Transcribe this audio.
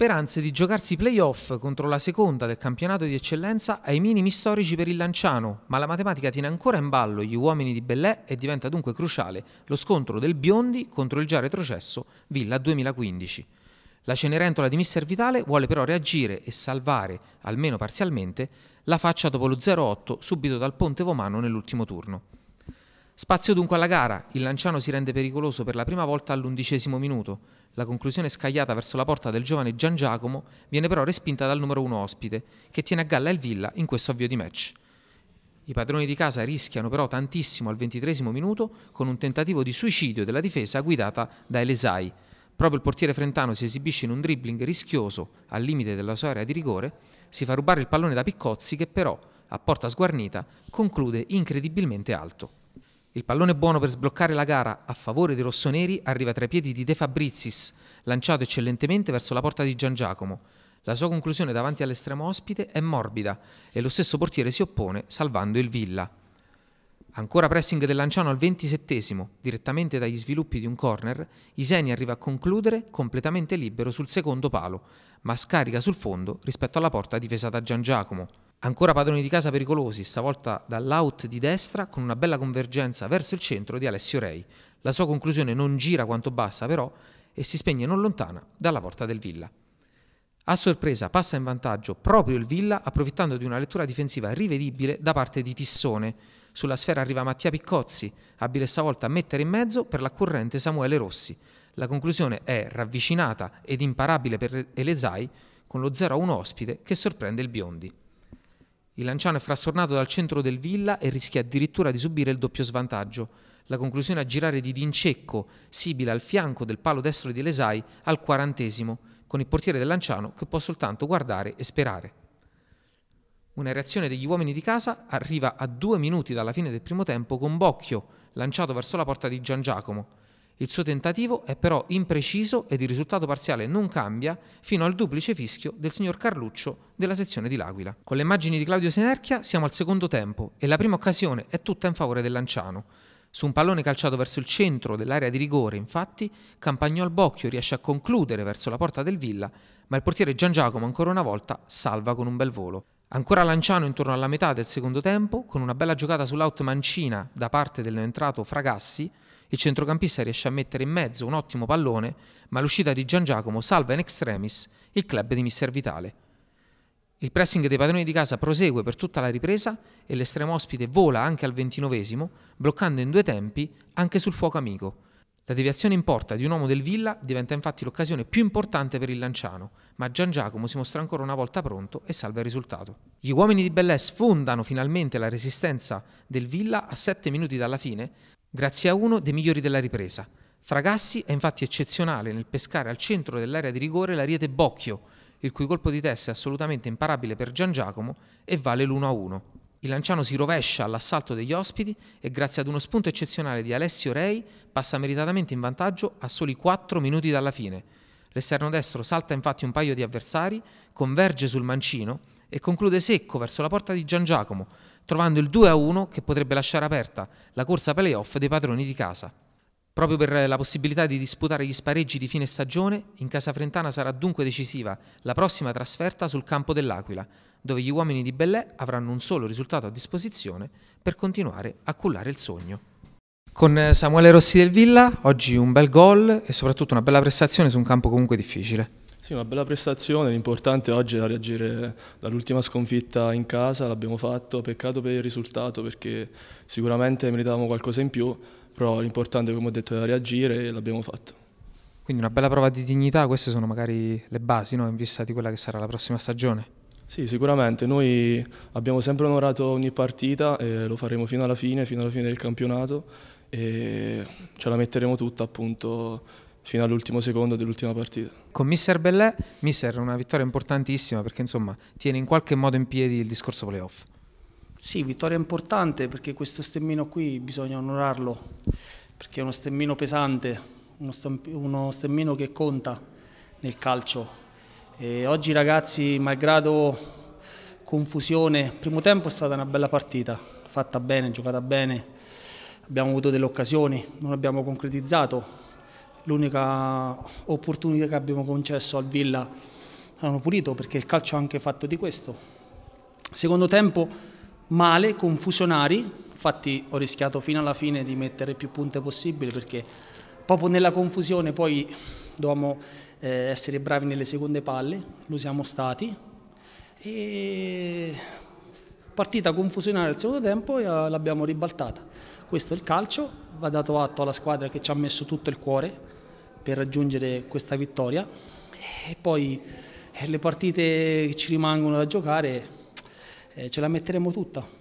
speranze di giocarsi playoff contro la seconda del campionato di eccellenza ai minimi storici per il Lanciano, ma la matematica tiene ancora in ballo gli uomini di Bellè e diventa dunque cruciale lo scontro del Biondi contro il già retrocesso Villa 2015. La Cenerentola di Mister Vitale vuole però reagire e salvare, almeno parzialmente, la faccia dopo lo 0-8 subito dal Ponte Vomano nell'ultimo turno. Spazio dunque alla gara, il Lanciano si rende pericoloso per la prima volta all'undicesimo minuto. La conclusione scagliata verso la porta del giovane Gian Giacomo viene però respinta dal numero uno ospite, che tiene a galla il Villa in questo avvio di match. I padroni di casa rischiano però tantissimo al ventitresimo minuto con un tentativo di suicidio della difesa guidata da Elesai. Proprio il portiere frentano si esibisce in un dribbling rischioso al limite della sua area di rigore, si fa rubare il pallone da Piccozzi che però, a porta sguarnita, conclude incredibilmente alto. Il pallone buono per sbloccare la gara a favore dei rossoneri arriva tra i piedi di De Fabrizis, lanciato eccellentemente verso la porta di Gian Giacomo. La sua conclusione davanti all'estremo ospite è morbida e lo stesso portiere si oppone salvando il Villa. Ancora pressing del Lanciano al 27 direttamente dagli sviluppi di un corner, Iseni arriva a concludere completamente libero sul secondo palo, ma scarica sul fondo rispetto alla porta difesa da Gian Giacomo. Ancora padroni di casa pericolosi, stavolta dall'out di destra con una bella convergenza verso il centro di Alessio Rei. La sua conclusione non gira quanto bassa però e si spegne non lontana dalla porta del Villa. A sorpresa passa in vantaggio proprio il Villa approfittando di una lettura difensiva rivedibile da parte di Tissone. Sulla sfera arriva Mattia Piccozzi, abile stavolta a mettere in mezzo per l'accorrente Samuele Rossi. La conclusione è ravvicinata ed imparabile per Elezai con lo 0-1 ospite che sorprende il Biondi. Il Lanciano è frastornato dal centro del Villa e rischia addirittura di subire il doppio svantaggio. La conclusione a girare di Dincecco, Sibila al fianco del palo destro di Lesai al quarantesimo, con il portiere del Lanciano che può soltanto guardare e sperare. Una reazione degli uomini di casa arriva a due minuti dalla fine del primo tempo con Bocchio lanciato verso la porta di Gian Giacomo il suo tentativo è però impreciso ed il risultato parziale non cambia fino al duplice fischio del signor Carluccio della sezione di L'Aquila. Con le immagini di Claudio Senerchia siamo al secondo tempo e la prima occasione è tutta in favore del Lanciano. Su un pallone calciato verso il centro dell'area di rigore, infatti, Campagnol Bocchio riesce a concludere verso la porta del Villa, ma il portiere Gian Giacomo ancora una volta salva con un bel volo. Ancora Lanciano intorno alla metà del secondo tempo, con una bella giocata sull'out mancina da parte del neoentrato Fragassi, il centrocampista riesce a mettere in mezzo un ottimo pallone, ma l'uscita di Gian Giacomo salva in extremis il club di Mister Vitale. Il pressing dei padroni di casa prosegue per tutta la ripresa e l'estremo ospite vola anche al ventinovesimo, bloccando in due tempi anche sul fuoco amico. La deviazione in porta di un uomo del Villa diventa infatti l'occasione più importante per il Lanciano, ma Gian Giacomo si mostra ancora una volta pronto e salva il risultato. Gli uomini di Bellè sfondano finalmente la resistenza del Villa a 7 minuti dalla fine, grazie a uno dei migliori della ripresa. Fragassi è infatti eccezionale nel pescare al centro dell'area di rigore l'ariete Bocchio, il cui colpo di testa è assolutamente imparabile per Gian Giacomo e vale l'1-1. Il Lanciano si rovescia all'assalto degli ospiti e grazie ad uno spunto eccezionale di Alessio Rei passa meritatamente in vantaggio a soli 4 minuti dalla fine. L'esterno destro salta infatti un paio di avversari, converge sul mancino e conclude secco verso la porta di Gian Giacomo, trovando il 2-1 che potrebbe lasciare aperta la corsa playoff dei padroni di casa. Proprio per la possibilità di disputare gli spareggi di fine stagione, in casa frentana sarà dunque decisiva la prossima trasferta sul campo dell'Aquila, dove gli uomini di Bellè avranno un solo risultato a disposizione per continuare a cullare il sogno. Con Samuele Rossi del Villa, oggi un bel gol e soprattutto una bella prestazione su un campo comunque difficile. Sì, una bella prestazione, l'importante oggi è reagire dall'ultima sconfitta in casa, l'abbiamo fatto, peccato per il risultato perché sicuramente meritavamo qualcosa in più, però l'importante come ho detto era reagire e l'abbiamo fatto. Quindi una bella prova di dignità, queste sono magari le basi no? in vista di quella che sarà la prossima stagione. Sì, sicuramente, noi abbiamo sempre onorato ogni partita e lo faremo fino alla fine, fino alla fine del campionato e ce la metteremo tutta appunto fino all'ultimo secondo dell'ultima partita. Con Mister Bellè, Mister, una vittoria importantissima perché insomma tiene in qualche modo in piedi il discorso playoff. Sì, vittoria importante perché questo stemmino qui bisogna onorarlo, perché è uno stemmino pesante, uno, uno stemmino che conta nel calcio. E oggi ragazzi, malgrado confusione, primo tempo è stata una bella partita, fatta bene, giocata bene, abbiamo avuto delle occasioni, non abbiamo concretizzato, l'unica opportunità che abbiamo concesso al Villa hanno pulito perché il calcio ha anche fatto di questo. Secondo tempo male, confusionari, infatti ho rischiato fino alla fine di mettere più punte possibile perché proprio nella confusione poi dovevamo eh, essere bravi nelle seconde palle, lo siamo stati. E partita confusionale al secondo tempo e eh, l'abbiamo ribaltata. Questo è il calcio, va dato atto alla squadra che ci ha messo tutto il cuore per raggiungere questa vittoria e poi eh, le partite che ci rimangono da giocare eh, ce la metteremo tutta.